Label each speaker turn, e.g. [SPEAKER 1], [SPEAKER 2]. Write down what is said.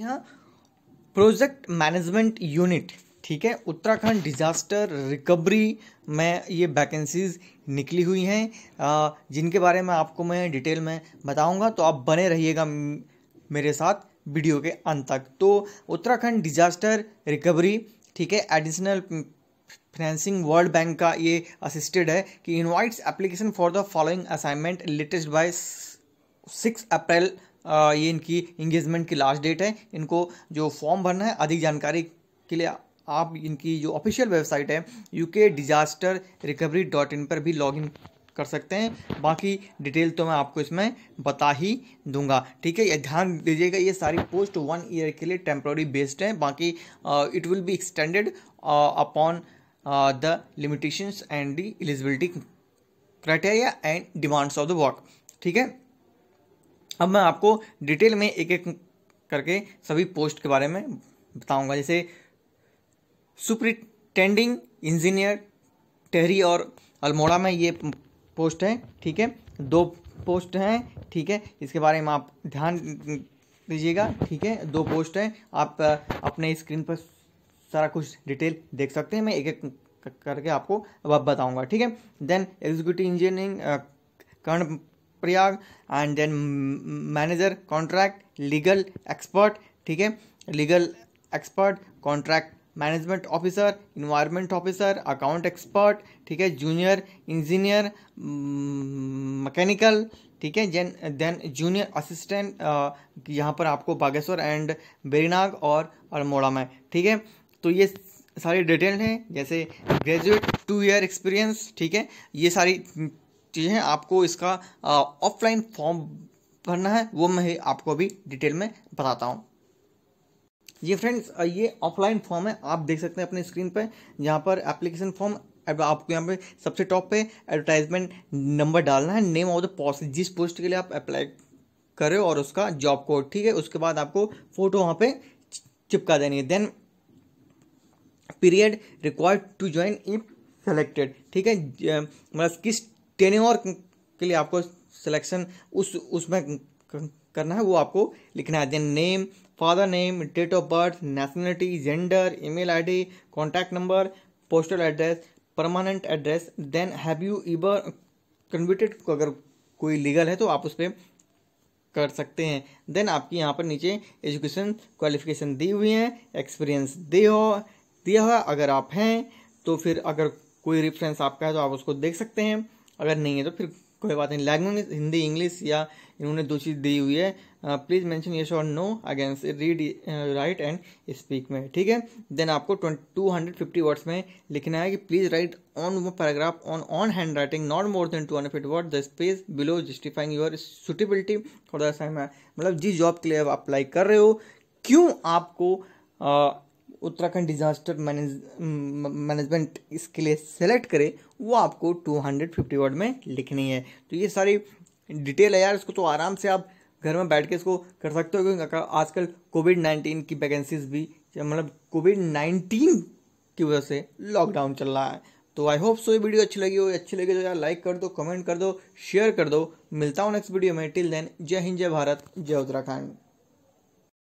[SPEAKER 1] यहाँ project management unit ठीक है उत्तराखंड डिजास्टर रिकवरी में ये वैकेंसीज निकली हुई हैं जिनके बारे में आपको मैं डिटेल में बताऊंगा तो आप बने रहिएगा मेरे साथ वीडियो के अंत तक तो उत्तराखंड डिजास्टर रिकवरी ठीक है एडिशनल फाइनेंसिंग वर्ल्ड बैंक का ये असिस्टेड है कि invites application for the following assignment latest by six April ये इनकी इंगेजमेंट की लास्ट डेट है इनको जो फॉर्म भरना है अधिक जानकारी के लिए आप इनकी जो ऑफिशियल वेबसाइट है U K disaster recovery dot in पर भी लॉग इन कर सकते हैं बाकी डिटेल तो मैं आपको इसमें बता ही दूंगा ठीक है ध्यान दीजिएगा ये सारी पोस्ट वन ईयर के लिए टेम्प्रोरी बेस्ड है बाकी it will be extended upon the limitations and the eligibility criteria and demands of the work ठीक है अब मैं आपको डिटेल में एक एक करके सभी पोस्ट के बारे में बताऊंगा जैसे सुप्रिटेंडिंग इंजीनियर टहरी और अल्मोड़ा में ये पोस्ट है ठीक है दो पोस्ट हैं ठीक है इसके बारे में आप ध्यान दीजिएगा ठीक है दो पोस्ट हैं आप अपने स्क्रीन पर सारा कुछ डिटेल देख सकते हैं मैं एक एक करके आपको अब बताऊंगा ठीक है then executive engineering Karnaprayag and then manager contract legal expert ठीक है legal expert contract management officer environment officer account expert ठीक है जूनियर इंजीनियर मैकेनिकल ठीक है जैन देन जूनियर असिस्टेंट यहाँ पर आपको बागेश्वर एंड बेरीनाग और अल्मोड़ा में ठीक है तो ये सारी डिटेल हैं जैसे ग्रेजुएट टू ईयर एक्सपीरियंस ठीक है ये सारी चीज़ें आपको इसका ऑफलाइन फॉर्म भरना है वो मैं आपको अभी डिटेल में बताता हूँ ये फ्रेंड्स ये ऑफलाइन फॉर्म है आप देख सकते हैं अपनी स्क्रीन पर यहाँ पर एप्लीकेशन फॉर्म आपको यहाँ पे सबसे टॉप पे एडवर्टाइजमेंट नंबर डालना है नेम ऑफ द पोस्ट जिस पोस्ट के लिए आप अप्लाई करें और उसका जॉब कोड ठीक है उसके बाद आपको फ़ोटो वहाँ पे चिपका देनी है then period required to join if selected ठीक है मतलब किस और के लिए आपको सिलेक्शन उस उसमें करना है वो आपको लिखना है then name father name date of birth nationality gender email ID contact number postal address permanent address then have you ever convicted अगर कोई लीगल है तो आप उस पर कर सकते हैं देन आपकी यहाँ पर नीचे एजुकेशन क्वालिफिकेशन दी हुई है एक्सपीरियंस दे हो दिया हुआ अगर आप हैं तो फिर अगर कोई रेफरेंस आपका है तो आप उसको देख सकते हैं अगर नहीं है तो फिर कोई बात नहीं लैंग्वेज हिंदी इंग्लिश या इन्होंने दो चीज़ दी हुई है प्लीज़ मेंशन यस और no against read write and speak में ठीक है देन आपको टू हंड्रेड फिफ्टी वर्ड्स में लिखना है कि please write on paragraph on on handwriting not more than two hundred fifty word the space below justifying your suitability for the assignment मतलब जिस जॉब के लिए आप अप्लाई कर रहे हो क्यों आपको uh, Uttarakhand disaster manage management इसके लिए सेलेक्ट करें वो आपको 250 वर्ड में लिखनी है तो ये सारी डिटेल है यार इसको तो आराम से आप घर में बैठ के इसको कर सकते हो क्योंकि आजकल कोविड नाइन्टीन की वैकेंसीज भी मतलब कोविड नाइन्टीन की वजह से लॉकडाउन चल रहा है तो आई होप सो ये वीडियो अच्छी लगी हो अच्छी लगी तो यार लाइक कर दो कमेंट कर दो शेयर कर दो मिलता हूँ नेक्स्ट वीडियो में टिल देन जय हिंद जय भारत जय उत्तराखंड